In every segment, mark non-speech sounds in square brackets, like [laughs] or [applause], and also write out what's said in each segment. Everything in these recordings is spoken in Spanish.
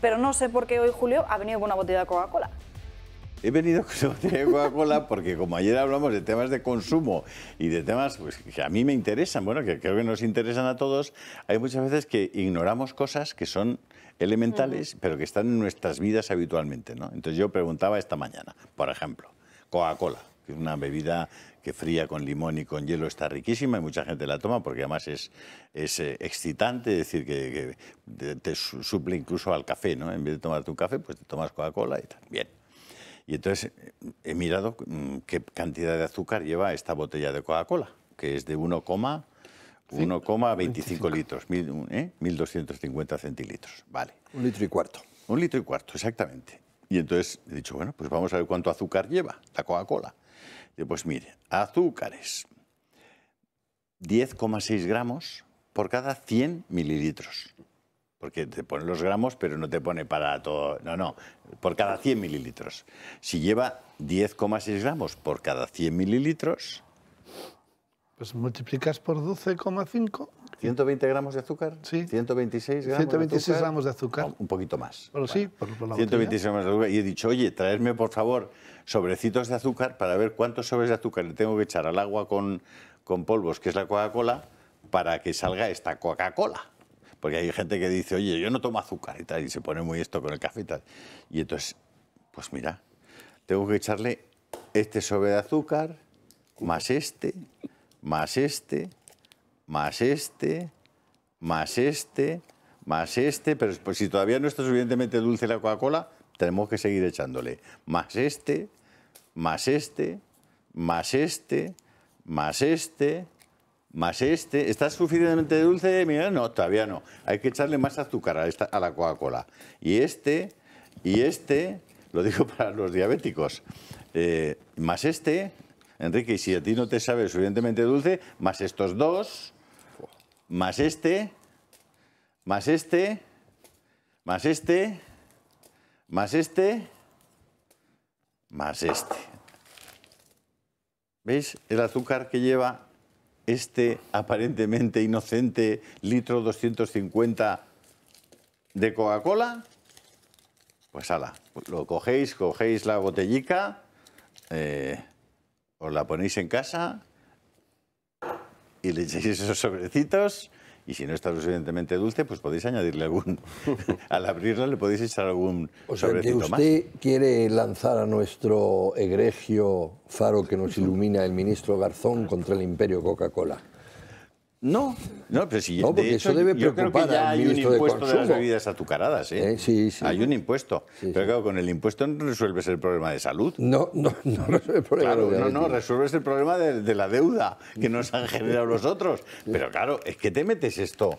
pero no sé por qué hoy Julio ha venido con una botella de Coca-Cola. He venido con una botella de Coca-Cola porque como ayer hablamos de temas de consumo y de temas pues, que a mí me interesan, bueno, que creo que nos interesan a todos, hay muchas veces que ignoramos cosas que son elementales, mm. pero que están en nuestras vidas habitualmente. ¿no? Entonces yo preguntaba esta mañana, por ejemplo, Coca-Cola una bebida que fría con limón y con hielo está riquísima y mucha gente la toma porque además es, es eh, excitante, es decir, que, te, suple incluso al café, ¿no? En vez de tomar un café, pues te tomas Coca-Cola y tal. Bien. Y entonces eh, he mirado mm, qué cantidad de azúcar lleva esta botella de Coca-Cola, que es de 1,25 litros, 1.250 ¿eh? centilitros. Vale. Un litro y cuarto. Un litro y cuarto, exactamente. Y entonces he dicho, bueno, pues vamos a ver cuánto azúcar lleva la Coca-Cola. Pues mire, azúcares, 10,6 gramos por cada 100 mililitros. Porque te ponen los gramos, pero no te pone para todo. No, no, por cada 100 mililitros. Si lleva 10,6 gramos por cada 100 mililitros. Pues multiplicas por 12,5. ¿120 gramos de azúcar? Sí. ¿126 gramos de azúcar? gramos de azúcar. Ah, un poquito más. Bueno, sí, por, por 126 gramos de azúcar. Y he dicho, oye, traerme por favor sobrecitos de azúcar para ver cuántos sobres de azúcar le tengo que echar al agua con, con polvos, que es la Coca-Cola, para que salga esta Coca-Cola. Porque hay gente que dice, oye, yo no tomo azúcar y tal, y se pone muy esto con el café y tal. Y entonces, pues mira, tengo que echarle este sobre de azúcar, más este, más este, más este, más este, más este, pero pues, si todavía no está suficientemente dulce la Coca-Cola, tenemos que seguir echándole más este, más este, más este, más este, más este. ¿Está suficientemente dulce, Mira, No, todavía no. Hay que echarle más azúcar a, la Coca-Cola. Y este, y este, lo digo [laughs] para los diabéticos, eh, más este, Enrique, y si a ti no te sabe suficientemente dulce, más estos dos, más este, más este, más este, más este, más este. ¿Veis el azúcar que lleva este aparentemente inocente litro 250 de Coca-Cola? Pues ala, lo cogéis, cogéis la botellica, eh, os la ponéis en casa y le echéis esos sobrecitos. Y si no está suficientemente dulce, pues podéis añadirle algún. [laughs] al abrirlo le podéis echar algún o sea, que usted quiere lanzar a nuestro egregio faro que nos ilumina el ministro Garzón contra el imperio Coca-Cola. No, no, pero si no, eso debe yo creo que ya hay un impuesto de, las bebidas azucaradas, ¿eh? ¿eh? Sí, sí. Hay un impuesto. pero claro, con el impuesto no resuelves el problema de salud. No, no, no resuelves el problema claro, de No, no, resuelves el problema de, la deuda que nos han [laughs] generado los otros. Pero claro, es que te metes esto.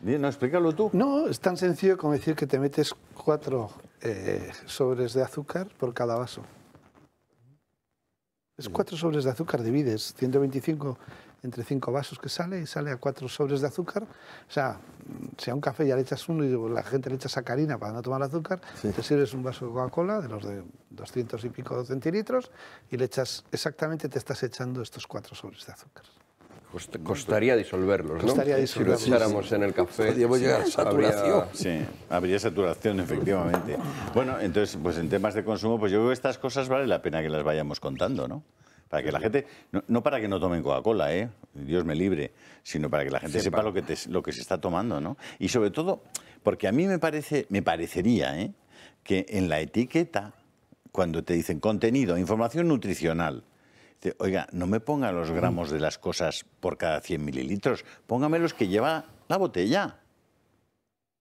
No, explícalo tú. No, es tan sencillo como decir que te metes cuatro eh, sobres de azúcar por cada vaso. Es mm. cuatro sobres de azúcar, divides 125 entre cinco vasos que sale y sale a cuatro sobres de azúcar. O sea, si a un café ya le echas uno y la gente le echa sacarina para no tomar azúcar, te sirves un vaso de Coca-Cola de los de 200 y pico centilitros y le echas exactamente, te estás echando estos cuatro sobres de azúcar. costaría disolverlos, ¿no? Costaría disolverlos. Si lo echáramos en el café. Podríamos saturación. Sí, habría saturación, efectivamente. Bueno, entonces, pues en temas de consumo, pues yo creo que estas cosas vale la pena que las vayamos contando, ¿no? Para que la gente, no, para que no tomen Coca-Cola, ¿eh? Dios me libre, sino para que la gente sepa, lo, que lo que se está tomando, ¿no? Y sobre todo, porque a mí me, parece, me parecería ¿eh? que en la etiqueta, cuando te dicen contenido, información nutricional, oiga, no me ponga los mm. gramos de las cosas por cada 100 mililitros, póngame los que lleva la botella.